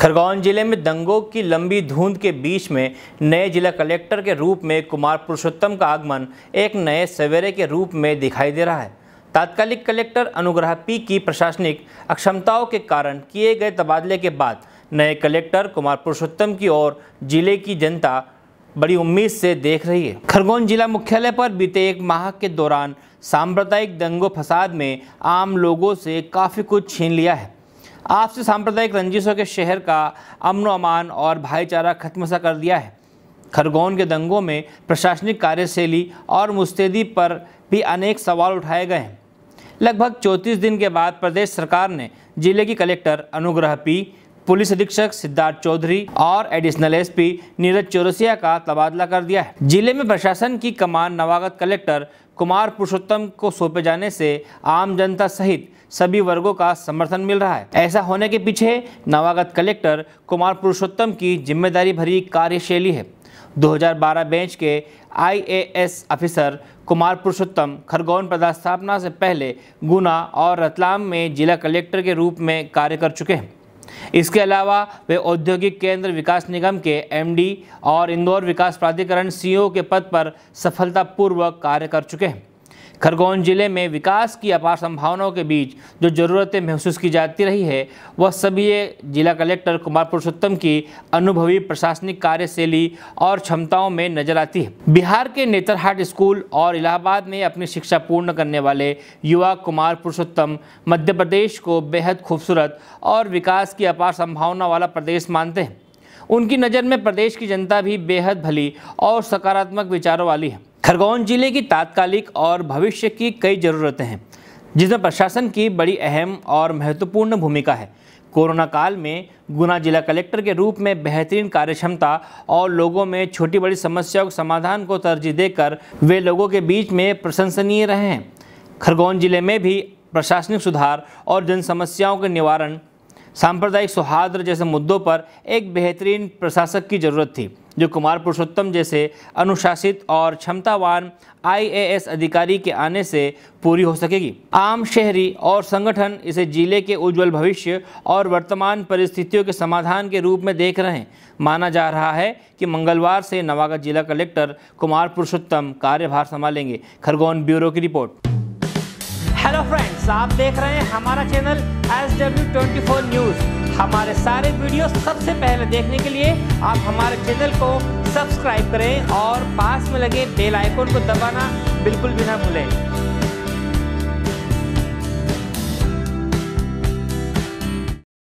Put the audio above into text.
खरगोन जिले में दंगों की लंबी धुंध के बीच में नए जिला कलेक्टर के रूप में कुमार पुरुषोत्तम का आगमन एक नए सवेरे के रूप में दिखाई दे रहा है तात्कालिक कलेक्टर अनुग्रह पी की प्रशासनिक अक्षमताओं के कारण किए गए तबादले के बाद नए कलेक्टर कुमार पुरुषोत्तम की ओर जिले की जनता बड़ी उम्मीद से देख रही है खरगोन जिला मुख्यालय पर बीते एक माह के दौरान साम्प्रदायिक दंगों फसाद में आम लोगों से काफ़ी कुछ छीन लिया है आपसी सांप्रदायिक रंजिशों के शहर का अमन अमान और भाईचारा खत्म सा कर दिया है खरगोन के दंगों में प्रशासनिक कार्यशैली और मुस्तैदी पर भी अनेक सवाल उठाए गए हैं लगभग चौंतीस दिन के बाद प्रदेश सरकार ने जिले की कलेक्टर अनुग्रह पी पुलिस अधीक्षक सिद्धार्थ चौधरी और एडिशनल एसपी नीरज चौरसिया का तबादला कर दिया है जिले में प्रशासन की कमान नवागत कलेक्टर कुमार पुरुषोत्तम को सौंपे जाने से आम जनता सहित सभी वर्गों का समर्थन मिल रहा है ऐसा होने के पीछे नवागत कलेक्टर कुमार पुरुषोत्तम की जिम्मेदारी भरी कार्यशैली है 2012 बेंच के आईएएस अफिसर कुमार पुरुषोत्तम खरगोन पदस्थापना से पहले गुना और रतलाम में जिला कलेक्टर के रूप में कार्य कर चुके हैं इसके अलावा वे औद्योगिक केंद्र विकास निगम के एमडी और इंदौर विकास प्राधिकरण सीईओ e के पद पर सफलतापूर्वक कार्य कर चुके हैं खरगोन जिले में विकास की अपार संभावनाओं के बीच जो ज़रूरतें महसूस की जाती रही है वह सभी जिला कलेक्टर कुमार पुरुषोत्तम की अनुभवी प्रशासनिक कार्यशैली और क्षमताओं में नजर आती है बिहार के नेतरहाट स्कूल और इलाहाबाद में अपनी शिक्षा पूर्ण करने वाले युवा कुमार पुरुषोत्तम मध्य प्रदेश को बेहद खूबसूरत और विकास की अपार संभावना वाला प्रदेश मानते हैं उनकी नज़र में प्रदेश की जनता भी बेहद भली और सकारात्मक विचारों वाली है खरगोन जिले की तात्कालिक और भविष्य की कई ज़रूरतें हैं जिसमें प्रशासन की बड़ी अहम और महत्वपूर्ण भूमिका है कोरोना काल में गुना जिला कलेक्टर के रूप में बेहतरीन कार्यक्षमता और लोगों में छोटी बड़ी समस्याओं के समाधान को तरजीह देकर वे लोगों के बीच में प्रशंसनीय रहे हैं खरगोन जिले में भी प्रशासनिक सुधार और जन समस्याओं के निवारण सांप्रदायिक सौहार्द जैसे मुद्दों पर एक बेहतरीन प्रशासक की जरूरत थी जो कुमार पुरुषोत्तम जैसे अनुशासित और क्षमतावान आईएएस अधिकारी के आने से पूरी हो सकेगी आम शहरी और संगठन इसे जिले के उज्जवल भविष्य और वर्तमान परिस्थितियों के समाधान के रूप में देख रहे हैं माना जा रहा है कि मंगलवार से नवागत जिला कलेक्टर कुमार पुरुषोत्तम कार्यभार संभालेंगे खरगोन ब्यूरो की रिपोर्ट हेलो फ्रेंड्स आप देख रहे हैं हमारा channel S W twenty four news हमारे सारे वीडियो सबसे पहले देखने के लिए आप हमारे चैनल को सब्सक्राइब करें और पास में लगे बेल आइकोन को दबाना बिल्कुल भी ना भूलें